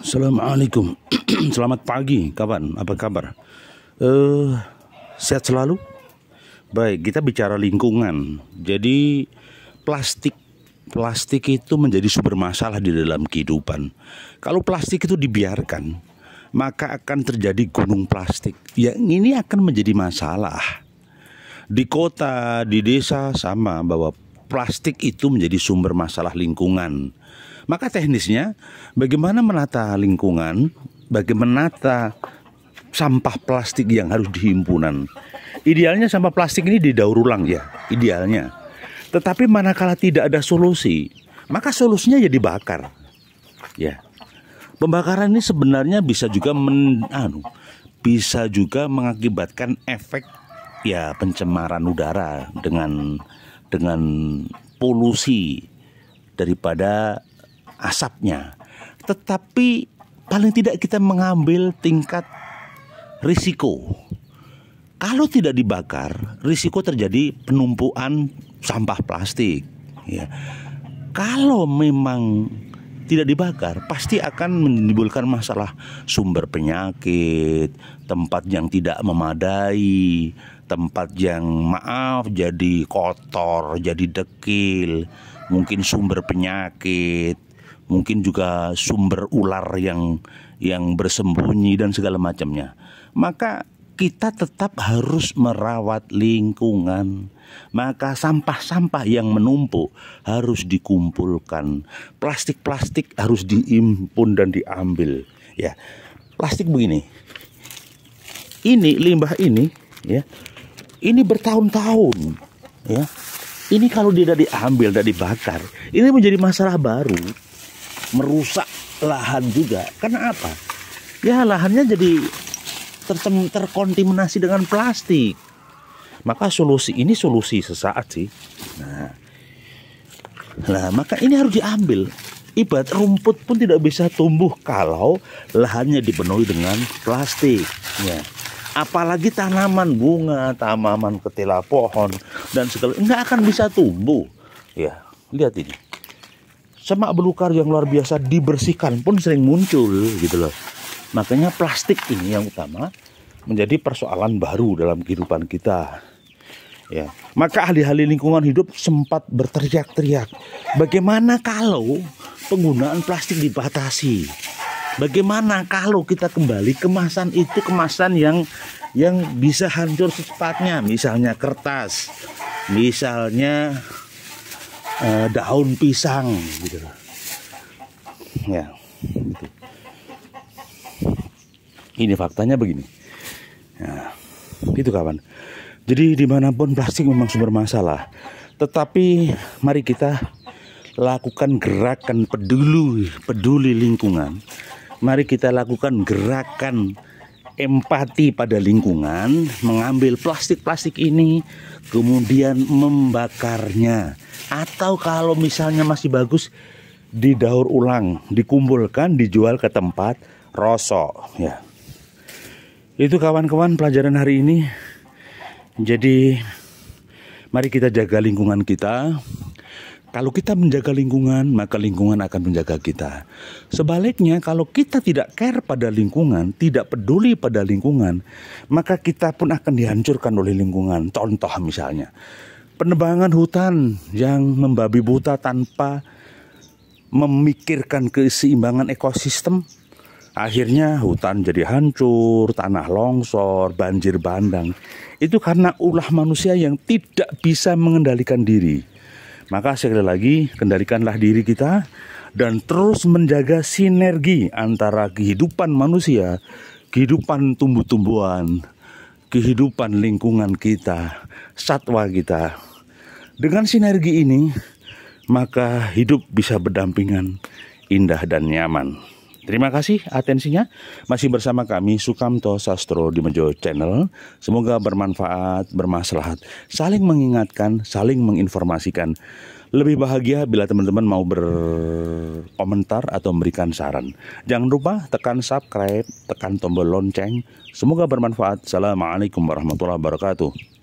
Assalamualaikum. Selamat pagi, kawan. Apa kabar? Uh, sehat selalu. Baik, kita bicara lingkungan. Jadi plastik plastik itu menjadi sumber masalah di dalam kehidupan. Kalau plastik itu dibiarkan, maka akan terjadi gunung plastik. Yang ini akan menjadi masalah. Di kota, di desa sama bahwa plastik itu menjadi sumber masalah lingkungan. Maka teknisnya bagaimana menata lingkungan, bagaimana menata sampah plastik yang harus dihimpunan. Idealnya sampah plastik ini didaur ulang ya, idealnya. Tetapi manakala tidak ada solusi, maka solusinya jadi ya bakar, Ya. Pembakaran ini sebenarnya bisa juga men, anu, bisa juga mengakibatkan efek ya pencemaran udara dengan dengan polusi daripada asapnya. Tetapi paling tidak kita mengambil tingkat risiko. Kalau tidak dibakar, risiko terjadi penumpuan sampah plastik. Ya. Kalau memang tidak dibakar pasti akan menimbulkan masalah sumber penyakit, tempat yang tidak memadai, tempat yang maaf jadi kotor, jadi dekil, mungkin sumber penyakit mungkin juga sumber ular yang yang bersembunyi dan segala macamnya. Maka kita tetap harus merawat lingkungan. Maka sampah-sampah yang menumpuk harus dikumpulkan. Plastik-plastik harus diimpun dan diambil, ya. Plastik begini. Ini limbah ini, ya. Ini bertahun-tahun, ya. Ini kalau tidak diambil dan dibakar, ini menjadi masalah baru merusak lahan juga. Karena apa? Ya lahannya jadi terkontaminasi dengan plastik. Maka solusi ini solusi sesaat sih. Nah, nah maka ini harus diambil. Ibarat rumput pun tidak bisa tumbuh kalau lahannya dipenuhi dengan plastik. Ya. Apalagi tanaman bunga, tanaman ketela pohon dan segala nggak akan bisa tumbuh. Ya, lihat ini semak belukar yang luar biasa dibersihkan pun sering muncul gitu loh. Makanya plastik ini yang utama menjadi persoalan baru dalam kehidupan kita. Ya, maka ahli-ahli lingkungan hidup sempat berteriak-teriak, bagaimana kalau penggunaan plastik dibatasi? Bagaimana kalau kita kembali kemasan itu kemasan yang yang bisa hancur secepatnya, misalnya kertas, misalnya Eh, daun pisang gitu ya gitu. ini faktanya begini ya, itu kawan jadi dimanapun plastik memang sumber masalah tetapi mari kita lakukan gerakan peduli peduli lingkungan mari kita lakukan gerakan empati pada lingkungan, mengambil plastik-plastik ini, kemudian membakarnya, atau kalau misalnya masih bagus, didaur ulang, dikumpulkan, dijual ke tempat rosok. Ya, itu kawan-kawan pelajaran hari ini. Jadi, mari kita jaga lingkungan kita. Kalau kita menjaga lingkungan, maka lingkungan akan menjaga kita. Sebaliknya, kalau kita tidak care pada lingkungan, tidak peduli pada lingkungan, maka kita pun akan dihancurkan oleh lingkungan. Contoh misalnya, penebangan hutan yang membabi buta tanpa memikirkan keseimbangan ekosistem, akhirnya hutan jadi hancur, tanah longsor, banjir bandang. Itu karena ulah manusia yang tidak bisa mengendalikan diri maka sekali lagi, kendalikanlah diri kita dan terus menjaga sinergi antara kehidupan manusia, kehidupan tumbuh-tumbuhan, kehidupan lingkungan kita, satwa kita. Dengan sinergi ini, maka hidup bisa berdampingan indah dan nyaman. Terima kasih atensinya. Masih bersama kami Sukamto Sastro di Mejo Channel. Semoga bermanfaat, bermaslahat, saling mengingatkan, saling menginformasikan. Lebih bahagia bila teman-teman mau berkomentar atau memberikan saran. Jangan lupa tekan subscribe, tekan tombol lonceng. Semoga bermanfaat. Assalamualaikum warahmatullahi wabarakatuh.